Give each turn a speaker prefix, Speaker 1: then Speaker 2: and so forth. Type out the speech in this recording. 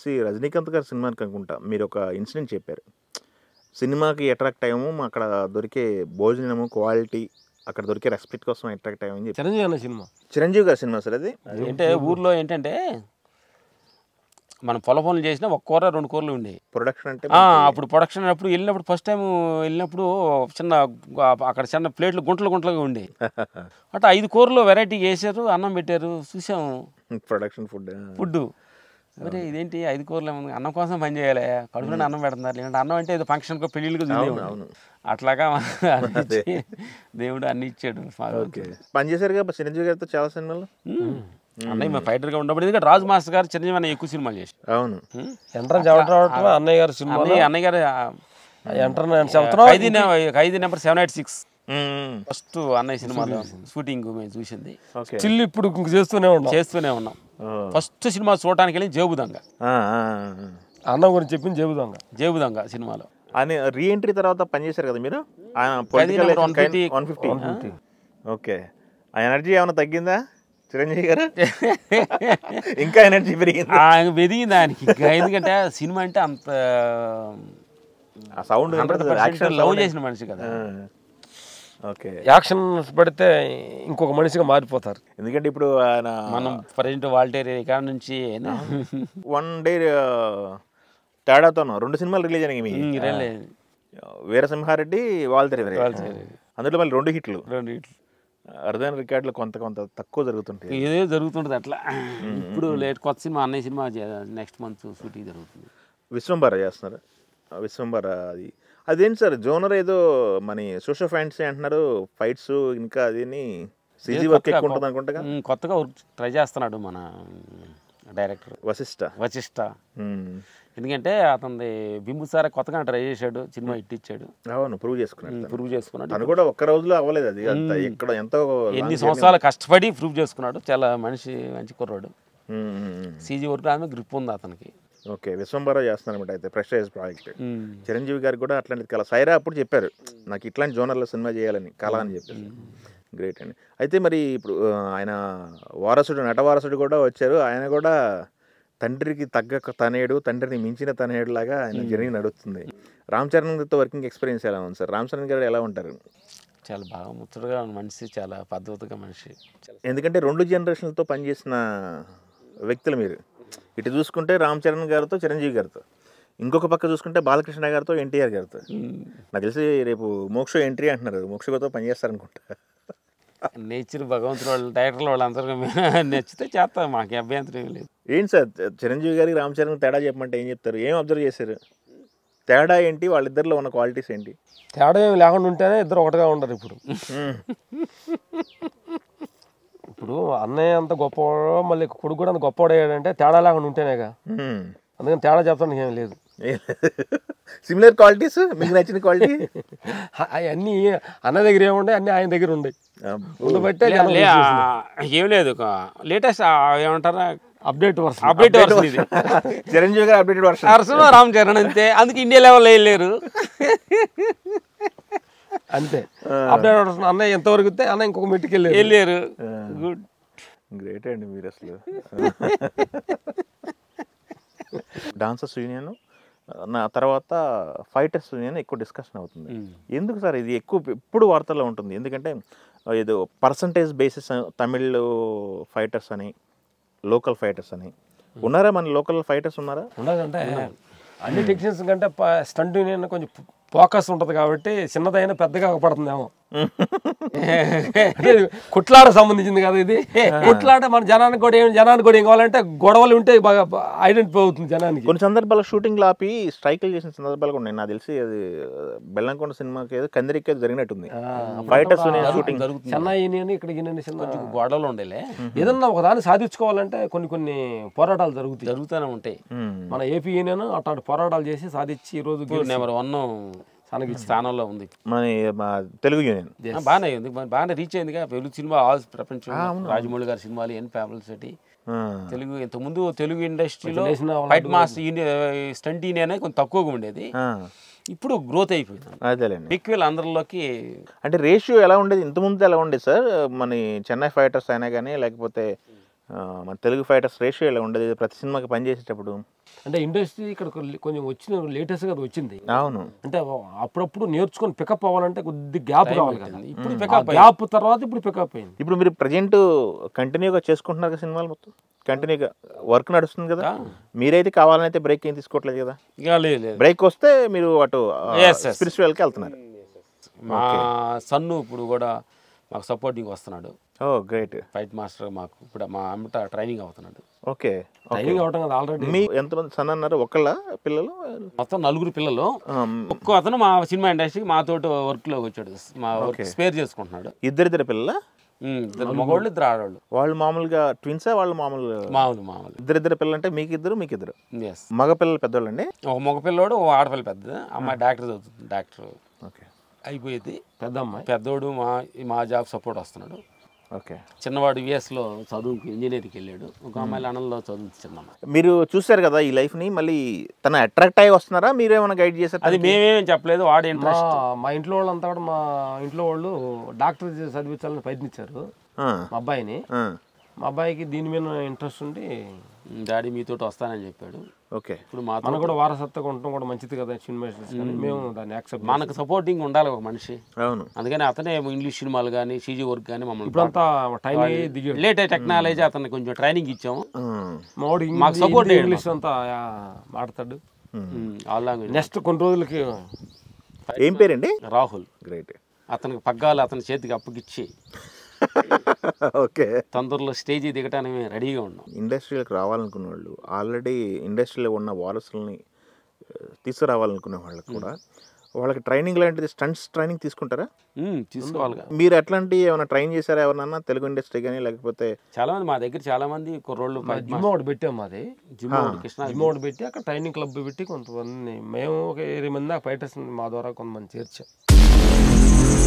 Speaker 1: C Rajinikanth గారి సినిమాని అనుకుంటా మీరు ఒక ఇన్సిడెంట్ చెప్పారు సినిమాకి అట్రాక్ట్ అయ్యాము అక్కడ దొరికే భోజనము క్వాలిటీ అక్కడ దొరికే రెస్పెక్ట్ కోసం అట్రాక్ట్ అయ్యామని చెప్పి చిరంజీవి అన్న సినిమా చిరంజీవి గారి సినిమా సార్ అది అంటే ఊర్లో
Speaker 2: ఏంటంటే మనం పనులు చేసిన ఒక కూర రెండు కూరలు ఉండే ప్రొడక్షన్ అంటే అప్పుడు ప్రొడక్షన్ అప్పుడు వెళ్ళినప్పుడు ఫస్ట్ టైం వెళ్ళినప్పుడు చిన్న అక్కడ చిన్న ప్లేట్లు గుంటలు గుంటలుగా ఉండే అట్లా ఐదు కూరలు వెరైటీ చేశారు అన్నం పెట్టారు చూసాము
Speaker 1: ప్రొడక్షన్ ఫుడ్ ఫుడ్
Speaker 2: మరి ఇదేంటి ఐదు కూరలు అన్నం కోసం పని చేయాలి కడుపులో అన్నం పెడుతున్నారు లేదంటే అన్నం అంటే ఏదో ఫంక్షన్కో పెళ్ళిళ్ళకో అవును అట్లాగా దేవుడు అన్ని ఇచ్చాడు పని చేశారు కదా చిరంజీవి గారితో చాలా సినిమాలు అన్నయ్య ఫైటర్ గా ఉన్నప్పుడు ఎందుకంటే రాజు మాస్టర్ గారు చిరంజీవి అన్న ఎక్కువ సినిమాలు చేశారు అవును అన్నయ్య గారు సినిమా అన్నయ్య గారు ఎంట్రన్స్ ఐదు number seven eight six first అన్నయ్య సినిమాలో షూటింగ్ మేము చూసింది చిల్లు ఇప్పుడు చేస్తూనే ఉన్నాం చేస్తూనే ఉన్నాం ఫస్ట్ సినిమా చూడటానికి వెళ్ళి జేబుదంగ అన్న గురించి చెప్పింది జేబుదంగ జేబుదంగ సినిమాలో ఆయన రీఎంట్రీ తర్వాత పనిచేశారు
Speaker 1: కదా మీరు వన్ ఫిఫ్టీ ఓకే ఆ ఎనర్జీ ఏమైనా తగ్గిందా చిరంజీవి గారు ఇంకా ఎనర్జీ పెరిగింది పెరిగింది ఆయనకి ఎందుకంటే
Speaker 2: సినిమా అంటే అంత సౌండ్ లవ్ చేసిన మనిషి కదా యాక్షన్ పడితే ఇంకొక మనిషిగా మారిపోతారు ఎందుకంటే ఇప్పుడు ఆయన మనం ప్రజెంట్ వాలంటీర్ ఇక్కడ నుంచి వన్ డే
Speaker 1: తేడాతో రెండు సినిమాలు రిలీజ్ అయినాయి వీరసింహారెడ్డి వాల్తేరి అందులో మళ్ళీ రెండు హిట్లు రెండు హిట్లు అరుదైన రికార్డులు కొంత కొంత తక్కువ జరుగుతుంటాయి
Speaker 2: ఏదో జరుగుతుంటుంది అట్లా ఇప్పుడు లేట్ కొత్త సినిమా అన్నయ్య సినిమా నెక్స్ట్ మంత్ షూటింగ్ జరుగుతుంది
Speaker 1: విశ్వంబర చేస్తున్నారు విశ్వంబర అది అదేంటి సార్ జోనర్ ఏదో మన సోషల్ ఫ్యాన్సీ అంటున్నారు ఫైట్స్ ఇంకా అదిని సిజీ వర్క్ ఎక్కువ ఉంటుంది అనుకుంటా
Speaker 2: కొత్తగా ట్రై చేస్తున్నాడు మన డైరెక్టర్ వశిష్ట వశిష్ట ఎందుకంటే అతని బింబుసార కొత్తగా ట్రై చేశాడు సినిమా ఇట్టిచ్చాడు అవును
Speaker 1: ప్రూవ్ చేసుకున్నాడు ప్రూవ్ చేసుకున్నాడు అది కూడా ఒక్క రోజులో అవ్వలేదు అది ఇక్కడ ఎంతో ఎన్ని సంవత్సరాలు
Speaker 2: కష్టపడి ప్రూవ్ చేసుకున్నాడు చాలా మనిషి మంచి కుర్రాడు సీజీ వర్క్ మీద గ్రిప్ ఉంది అతనికి
Speaker 1: ఓకే విశ్వంబర అనమాట అయితే ప్రెషరైజ్ ప్రాజెక్ట్ చిరంజీవి గారు కూడా అట్లాంటిది కళ సైరా అప్పుడు చెప్పారు నాకు ఇట్లాంటి జోనర్లో సినిమా చేయాలని కళ అని చెప్పారు గ్రేట్ అండి అయితే మరి ఇప్పుడు ఆయన వారసుడు నటవారసుడు కూడా వచ్చారు ఆయన కూడా తండ్రికి తగ్గ తనేడు తండ్రిని మించిన తనేడులాగా ఆయన జర్నీ నడుస్తుంది రామ్ చరణ్ గారితో వర్కింగ్ ఎక్స్పీరియన్స్ ఎలా ఉంది సార్
Speaker 2: రామ్ చరణ్ గారు ఎలా ఉంటారు చాలా బాగా ముచ్చటగా మనిషి చాలా పద్ధతిగా మనిషి
Speaker 1: ఎందుకంటే రెండు జనరేషన్లతో పనిచేసిన వ్యక్తులు మీరు ఇటు చూసుకుంటే రామ్ చరణ్ గారితో చిరంజీవి గారితో ఇంకొక పక్క చూసుకుంటే బాలకృష్ణ గారితో ఎన్టీఆర్ గారితో hmm. నాకు తెలిసి రేపు మోక్ష ఎంట్రీ అంటున్నారు మోక్షతో పనిచేస్తారనుకుంటా
Speaker 2: నేచర్ భగవంతుడు వాళ్ళు డైరెక్టర్లు వాళ్ళందరూ నచ్చితే చేస్తాం మాకు అభ్యంతరం లేదు ఏంటి సార్ చిరంజీవి గారికి రామ్ చరణ్
Speaker 1: తేడా చెప్పమంటే ఏం చెప్తారు ఏం అబ్జర్వ్ చేశారు తేడా ఏంటి వాళ్ళిద్దరిలో ఉన్న క్వాలిటీస్ ఏంటి
Speaker 2: తేడా ఏమి లేకుండా ఉంటేనే ఇద్దరు ఒకటిగా ఉండరు ఇప్పుడు hmm. ఇప్పుడు అన్నయ్య అంత గొప్పవాడు మళ్ళీ కొడుకు కూడా అంత గొప్పవాడయ్యాడంటే అంటే తేడా లేకుండా ఉంటేనేగా అందుకని తేడా చెప్తాను ఏం లేదు సిమిలర్ క్వాలిటీస్ మీకు నచ్చిన క్వాలిటీ అన్నీ అన్న దగ్గర ఏముండే అన్నీ ఆయన దగ్గర ఉండే ఏం లేదు లేటెస్ట్ ఏమంటారా అప్డేట్ వర్షన్ అప్డేట్ వర్షన్ ఇది చిరంజీవి గారు అప్డేట్ వర్షన్ రామ్ చరణ్ అంతే అందుకే ఇండియా లెవెల్ వేయలేరు అంతే అప్డేట్ అన్నయ్య ఎంతవరకు అన్నయ్య ఇంకొక మెట్టుకు వెళ్ళారు వెళ్ళారు గుడ్
Speaker 1: గ్రేట్ అండి మీరు అసలు డాన్సర్స్ యూనియన్ నా తర్వాత ఫైటర్స్ యూనియన్ ఎక్కువ డిస్కషన్ అవుతుంది hmm. ఎందుకు సార్ ఇది ఎక్కువ ఎప్పుడు వార్తల్లో ఉంటుంది ఎందుకంటే ఏదో పర్సంటేజ్ బేసిస్ తమిళ్ ఫైటర్స్ అని లోకల్ ఫైటర్స్ అని hmm. ఉన్నారా మన లోకల్ ఫైటర్స్ ఉన్నారా
Speaker 2: ఉండదంటే అన్ని టెక్నీషియన్స్ కంటే స్టంట్ యూనియన్ కొంచెం ఫోకస్ ఉంటుంది కాబట్టి చిన్నదైనా పెద్దగా అవ్వబడుతుందేమో కుట్లాడ సంబంధించింది కదా ఇది కుట్లాడ మన జనానికి కూడా ఏం జనానికి కూడా ఏం కావాలంటే గొడవలు ఉంటే బాగా ఐడెంటిఫై అవుతుంది
Speaker 1: జనానికి కొన్ని సందర్భాల్లో షూటింగ్ ఆపి స్ట్రైక్లు చేసిన సందర్భాలు ఉన్నాయి నాకు తెలిసి అది బెల్లంకొండ సినిమాకి ఏదో కందిరికి జరిగినట్టుంది బయట షూటింగ్ చెన్నై
Speaker 2: ఇక్కడ సినిమా గొడవలు ఉండేలే ఏదన్నా ఒక దాన్ని సాధించుకోవాలంటే కొన్ని కొన్ని పోరాటాలు జరుగుతాయి జరుగుతూనే ఉంటాయి మన ఏపీ యూనియన్ అట్లాంటి పోరాటాలు చేసి సాధించి ఈ రోజు నెంబర్ వన్ తనకి hmm. స్థానంలో ఉంది మన తెలుగు యూనియన్ బాగానే ఉంది బాగానే రీచ్ అయిందిగా తెలుగు సినిమా ఆల్ ప్రపంచం రాజమౌళి గారి సినిమాలు ఎన్ ఫ్యామిలీస్ సెట్టి తెలుగు ముందు తెలుగు ఇండస్ట్రీలో ఫైట్ మాస్ స్టంట్ యూనియన్ కొంచెం తక్కువగా ఉండేది ఇప్పుడు గ్రోత్ అయిపోయింది అదేలేండి పిక్వెల్ అందరిలోకి
Speaker 1: అంటే రేషియో ఎలా ఉండేది ఇంతకుముందు ఎలా ఉండేది సార్ మన చెన్నై ఫైటర్స్ అయినా కానీ లేకపోతే మన తెలుగు ఫైటర్స్ రేషియో ఇలా ఉండదు ప్రతి సినిమాకి పనిచేసేటప్పుడు
Speaker 2: అంటే ఇండస్ట్రీ ఇక్కడ కొంచెం వచ్చిన లేటెస్ట్గా అది వచ్చింది అవును అంటే అప్పుడప్పుడు నేర్చుకొని పికప్ అవ్వాలంటే కొద్ది గ్యాప్ కావాలి కదా ఇప్పుడు పికప్ గ్యాప్ తర్వాత ఇప్పుడు పికప్ అయింది
Speaker 1: ఇప్పుడు మీరు ప్రజెంట్ కంటిన్యూగా చేసుకుంటున్నారు కదా సినిమాలు మొత్తం కంటిన్యూగా వర్క్ నడుస్తుంది కదా మీరైతే కావాలని అయితే బ్రేక్ ఏం తీసుకోవట్లేదు కదా బ్రేక్ వస్తే మీరు అటు కి వెళ్తున్నారు
Speaker 2: మా సన్ను ఇప్పుడు కూడా మాకు సపోర్టింగ్ వస్తున్నాడు ఓ గ్రేట్ ఫైట్ మాస్టర్ మాకు ఇప్పుడు మా అమ్మట ట్రైనింగ్ అవుతున్నాడు
Speaker 1: ఓకే ట్రైనింగ్ అవటం కదా ఆల్రెడీ మీ
Speaker 2: ఎంతమంది సన్ అన్నారు ఒకళ్ళ పిల్లలు మొత్తం నలుగురు పిల్లలు ఒక్కో అతను మా సినిమా ఇండస్ట్రీకి మాతోటి వర్క్ లో వచ్చాడు మా వర్క్ స్పేర్ చేసుకుంటున్నాడు ఇద్దరిద్దరు పిల్లల మగోళ్ళు ఇద్దరు ఆడవాళ్ళు
Speaker 1: వాళ్ళు మామూలుగా ట్విన్సా వాళ్ళు మామూలు మామూలు
Speaker 2: మామూలు ఇద్దరిద్దరు పిల్లలు అంటే మీకు ఇద్దరు మీకు ఇద్దరు
Speaker 1: మగ పిల్లలు పెద్దోళ్ళు అండి
Speaker 2: ఒక మగ పిల్లోడు ఒక ఆడపిల్ల పెద్ద అమ్మాయి డాక్టర్ చదువుతుంది డాక్టర్ ఓకే అయిపోయేది పెద్ద పెద్దోడు మా మా జాబ్ సపోర్ట్ వస్తున్నాడు ఓకే చిన్నవాడు యుఎస్లో చదువుకు ఇంజనీరింగ్కి వెళ్ళాడు ఒక అమ్మాయి లండన్లో చిన్న
Speaker 1: మీరు చూశారు కదా ఈ లైఫ్ని మళ్ళీ తన అట్రాక్ట్ అయ్యి వస్తున్నారా మీరు ఏమైనా గైడ్ చేశారు అది మేమేం
Speaker 2: చెప్పలేదు వాడు ఇంట్రెస్ట్ మా ఇంట్లో వాళ్ళంతా కూడా మా ఇంట్లో వాళ్ళు డాక్టర్ చదివించాలని ప్రయత్నించారు మా అబ్బాయిని మా అబ్బాయికి దీని మీద ఇంట్రెస్ట్ ఉండి డాడీ మీతోటి వస్తానని చెప్పాడు ఓకే ఇప్పుడు మా మనం కూడా వారసత్వం ఉండటం కూడా మంచిది కదా సినిమా మేము దాన్ని యాక్సెప్ట్ మనకు సపోర్టింగ్ ఉండాలి ఒక మనిషి అవును అందుకని అతనే ఇంగ్లీష్ సినిమాలు కానీ సీజీ వర్క్ కానీ మమ్మల్ని ఇప్పుడంతా టైం దిగి లేట్ టెక్నాలజీ అతను కొంచెం ట్రైనింగ్ ఇచ్చాము మాకు సపోర్ట్ ఇంగ్లీష్ అంతా మాట్లాడు నెక్స్ట్ కొన్ని రోజులకి ఏం పేరండి రాహుల్ గ్రేట్ అతనికి పగ్గాలు అతని చేతికి అప్పగిచ్చి ఓకే తొందరలో స్టేజీ దిగటానికి రెడీగా ఉన్నాం
Speaker 1: ఇండస్ట్రీలకు రావాలనుకున్న వాళ్ళు ఆల్రెడీ
Speaker 2: ఇండస్ట్రీలో ఉన్న
Speaker 1: వారసులని తీసుకురావాలనుకునే వాళ్ళకి కూడా వాళ్ళకి ట్రైనింగ్ లాంటిది స్టంట్స్ ట్రైనింగ్ తీసుకుంటారా తీసుకోవాలి మీరు ఎట్లాంటి ఏమైనా ట్రైన్ చేశారా ఎవరన్నా తెలుగు ఇండస్ట్రీ కానీ లేకపోతే
Speaker 2: చాలా మంది మా దగ్గర చాలా మంది కుర్రోళ్ళు జిమ్ ఒకటి పెట్టాం మాది జిమ్ కృష్ణ జిమ్ ఒకటి పెట్టి అక్కడ ట్రైనింగ్ క్లబ్ పెట్టి కొంతమంది మేము ఒక ఏరియా మంది ఫైటర్స్ మా ద్వారా కొంతమంది చేర్చాం